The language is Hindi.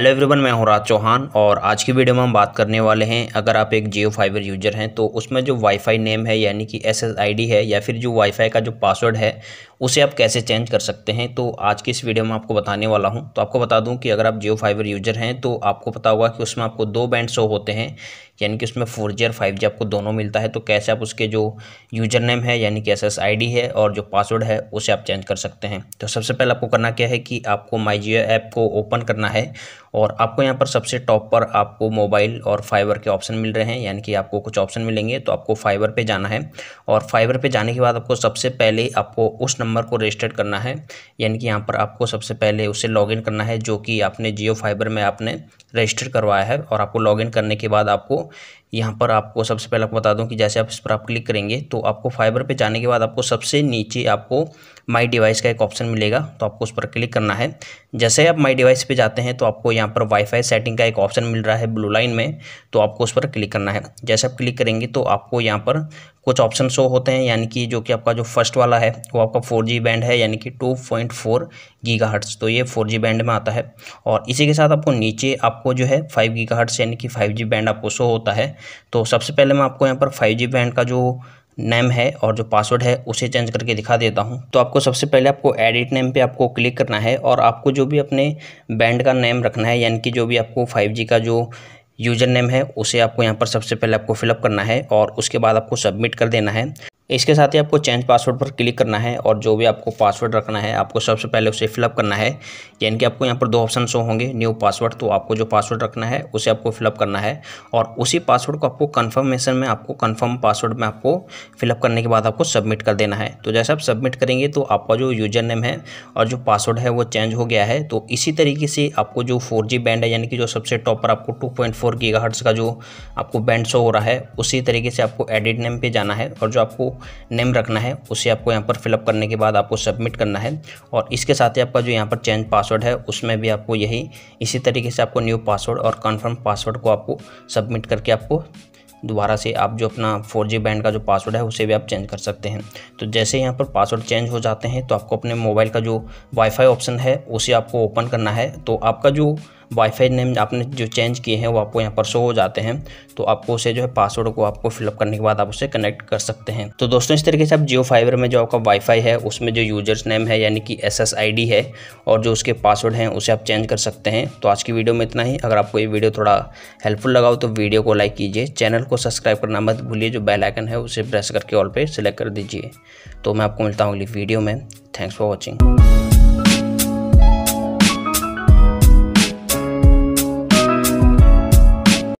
हेलो एवरीवन मैं हूं राज चौहान और आज की वीडियो में हम बात करने वाले हैं अगर आप एक जियो फाइबर यूजर हैं तो उसमें जो वाईफाई नेम है यानी कि एस है या फिर जो वाईफाई का जो पासवर्ड है उसे आप कैसे चेंज कर सकते हैं तो आज की इस वीडियो में आपको बताने वाला हूं तो आपको बता दूं कि अगर आप जियो फाइबर यूजर हैं तो आपको पता होगा कि उसमें आपको दो बैंड शो होते हैं यानी कि उसमें फोर जी और फाइव जी आपको दोनों मिलता है तो कैसे आप उसके जो यूजर नेम है यानी कि एस एस आई डी है और जो पासवर्ड है उसे आप चेंज कर सकते हैं तो सबसे पहले आपको करना क्या है कि आपको माई जियो ऐप को ओपन करना है और आपको यहाँ पर सबसे टॉप पर आपको मोबाइल और फाइबर के ऑप्शन मिल रहे हैं यानी कि आपको कुछ ऑप्शन मिलेंगे तो आपको फाइबर पे जाना है और फाइबर पे जाने के बाद आपको सबसे पहले आपको उस नंबर को रजिस्टर्ड करना है यानी कि यहाँ पर आपको सबसे पहले उसे लॉगिन करना है जो कि आपने जियो फाइबर में आपने रजिस्टर करवाया है और आपको लॉगिन करने के बाद आपको यहाँ पर आपको सबसे पहले आपको बता दूं कि जैसे आप इस पर आप क्लिक करेंगे तो आपको फाइबर पे जाने के बाद आपको सबसे नीचे आपको माई डिवाइस का एक ऑप्शन मिलेगा तो आपको उस पर क्लिक करना है जैसे आप माई डिवाइस पे जाते हैं तो आपको यहाँ पर वाईफाई सेटिंग का एक ऑप्शन मिल रहा है ब्लू लाइन में तो आपको उस पर क्लिक करना है जैसे आप क्लिक करेंगे तो आपको यहाँ पर कुछ ऑप्शन शो होते हैं यानी कि जो कि आपका जो फर्स्ट वाला है वो आपका फोर जी बैंड है यानी कि टू पॉइंट फोर गीगा तो ये फोर जी बैंड में आता है और इसी के साथ आपको नीचे आपको जो है फाइव गीगा यानी कि फाइव जी बैंड आपको शो होता है तो सबसे पहले मैं आपको यहाँ पर फाइव जी बैंड का जो नेम है और जो पासवर्ड है उसे चेंज करके दिखा देता हूँ तो आपको सबसे पहले आपको एडिट नेम पे आपको क्लिक करना है और आपको जो भी अपने बैंड का नेम रखना है यानी कि जो भी आपको 5G का जो यूज़र नेम है उसे आपको यहाँ पर सबसे पहले आपको फिलअप करना है और उसके बाद आपको सबमिट कर देना है इसके साथ ही आपको चेंज पासवर्ड पर क्लिक करना है और जो भी आपको पासवर्ड रखना है आपको सबसे पहले उसे फिलअप करना है यानी कि आपको यहाँ पर दो ऑप्शन शो होंगे न्यू पासवर्ड तो आपको जो पासवर्ड रखना है उसे आपको फिलअप करना है और उसी पासवर्ड को आपको कन्फर्मेशन में आपको कन्फर्म पासवर्ड में आपको फिलअप करने के बाद आपको सबमिट कर देना है तो जैसे आप सबमिट करेंगे तो आपका जो यूजर नेम है और जो पासवर्ड है वो चेंज हो गया है तो इसी तरीके से आपको जो फोर बैंड है यानी कि जो सबसे टॉप पर आपको टू पॉइंट फोर का जो आपको बैंड शो हो रहा है उसी तरीके से आपको एडिट नेम पर जाना है और जो आपको नेम रखना है उसे आपको यहाँ पर फिलअप करने के बाद आपको सबमिट करना है और इसके साथ ही आपका जो यहाँ पर चेंज पासवर्ड है उसमें भी आपको यही इसी तरीके से आपको न्यू पासवर्ड और कन्फर्म पासवर्ड को आपको सबमिट करके आपको दोबारा से आप जो अपना फोर जी बैंड का जो पासवर्ड है उसे भी आप चेंज कर सकते हैं तो जैसे यहाँ पर पासवर्ड चेंज हो जाते हैं तो आपको अपने मोबाइल का जो वाईफाई ऑप्शन है उसे आपको ओपन करना है तो आपका जो वाईफाई नेम आपने जो चेंज किए हैं वो आपको यहाँ पर शो हो जाते हैं तो आपको उसे जो है पासवर्ड को आपको फिलअप करने के बाद आप उसे कनेक्ट कर सकते हैं तो दोस्तों इस तरीके से आप जियो फाइबर में जो आपका वाईफाई है उसमें जो यूजर्स नेम है यानी कि एस एस है और जो उसके पासवर्ड हैं उसे आप चेंज कर सकते हैं तो आज की वीडियो में इतना ही अगर आपको ये वीडियो थोड़ा हेल्पफुल लगा हो तो वीडियो को लाइक कीजिए चैनल को सब्सक्राइब करना मत भूलिए जो बेल आइकन है उसे प्रेस करके ऑल पर सेलेक्ट कर दीजिए तो मैं आपको मिलता हूँ अगली वीडियो में थैंक्स फॉर वॉचिंग